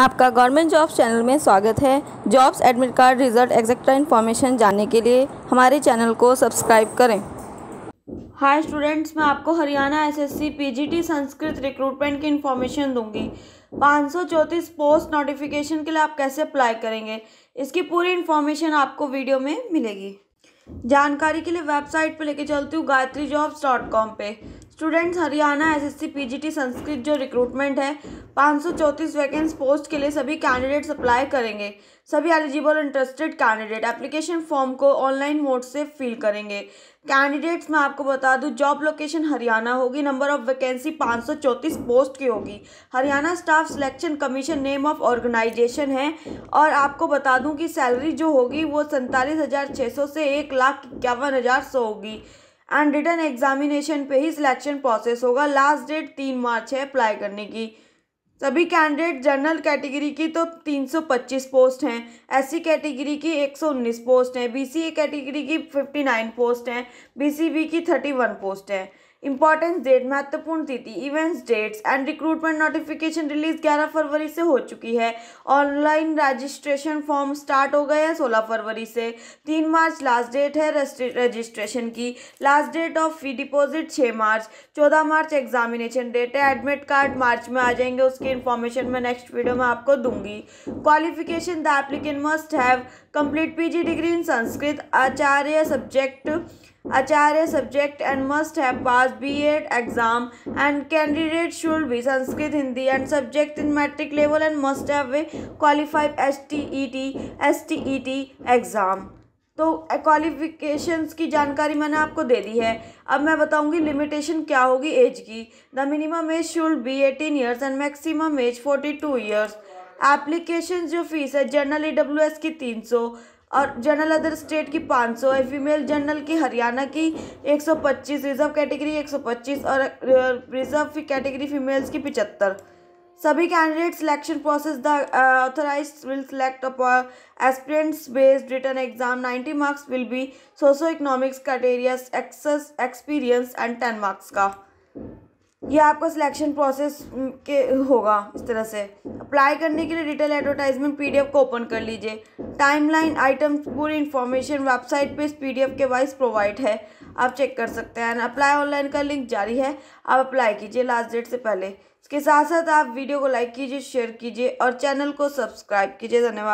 आपका government jobs channel में स्वागत है jobs admit card result etcetera information जानने के लिए हमारे चैनल को सब्सक्राइब करें हाय स्टूडेंट्स मैं आपको Haryana SSC PGT Sanskrit recruitment की इन्फॉर्मेशन दूंगी पाँच पोस्ट नोटिफिकेशन के लिए आप कैसे अप्लाई करेंगे इसकी पूरी इन्फॉर्मेशन आपको वीडियो में मिलेगी जानकारी के लिए वेबसाइट पर लेके चलती हूँ गायत्री जॉब्स डॉट कॉम पर students Haryana SSC PGT Sanskrit जो रिक्रूटमेंट है पाँच सौ चौंतीस वैकेंस पोस्ट के लिए सभी कैंडिडेट्स अप्लाई करेंगे सभी eligible interested candidate application form को ऑनलाइन मोड से फिल करेंगे कैंडिडेट्स मैं आपको बता दूं जॉब लोकेशन हरियाणा होगी नंबर ऑफ वैकेंसी चौंतीस पोस्ट की होगी Haryana staff selection commission name of organization है और आपको बता दूँ कि सैलरी जो होगी वो सैंतालीस से एक लाख इक्यावन हज़ार सौ होगी एंड रिटर्न एग्जामिनेशन पे ही सिलेक्शन प्रोसेस होगा लास्ट डेट तीन मार्च है अप्लाई करने की सभी कैंडिडेट जनरल कैटेगरी की तो 325 पोस्ट हैं एससी कैटेगरी की 119 पोस्ट हैं बीसीए कैटेगरी की 59 पोस्ट हैं बीसीबी की 31 पोस्ट हैं इंपॉर्टेंस डेट महत्वपूर्ण तिथि events dates and recruitment notification release 11 फरवरी से हो चुकी है ऑनलाइन रजिस्ट्रेशन फॉर्म स्टार्ट हो गए हैं 16 फरवरी से 3 मार्च लास्ट डेट है रजिस्ट्रेशन की last date of fee deposit 6 March 14 March examination date है एडमिट कार्ड मार्च में आ जाएंगे उसकी इन्फॉर्मेशन मैं नेक्स्ट वीडियो में आपको दूंगी qualification the applicant must have complete P degree in Sanskrit Acharya subject Acharya subject and must have pass B Ed exam and candidate should भी Sanskrit Hindi and subject in matric level and must have way qualified S T E T S T E T exam तो qualifications की जानकारी मैंने आपको दे दी है अब मैं बताऊंगी लिमिटेशन क्या होगी एज की the minimum age should be eighteen years and maximum age forty two years application जो फीस है जनरली डब्ल्यू की तीन सौ और जनरल अदर स्टेट की 500 है फीमेल जनरल की हरियाणा की 125 रिजर्व कैटेगरी 125 और रिजर्व कैटेगरी फीमेल्स की पिचहत्तर सभी candidate selection process the authorise will select aspirants based written exam 90 marks will be socio economics criteria excess experience and ten marks का यह आपका सिलेक्शन प्रोसेस के होगा इस तरह से अप्लाई करने के लिए रिटेल एडवर्टाइजमेंट पीडीएफ को ओपन कर लीजिए टाइमलाइन आइटम्स पूरी इन्फॉर्मेशन वेबसाइट पे इस पीडीएफ के वाइस प्रोवाइड है आप चेक कर सकते हैं अप्लाई ऑनलाइन का लिंक जारी है आप अप्लाई कीजिए लास्ट डेट से पहले इसके साथ साथ आप वीडियो को लाइक कीजिए शेयर कीजिए और चैनल को सब्सक्राइब कीजिए धन्यवाद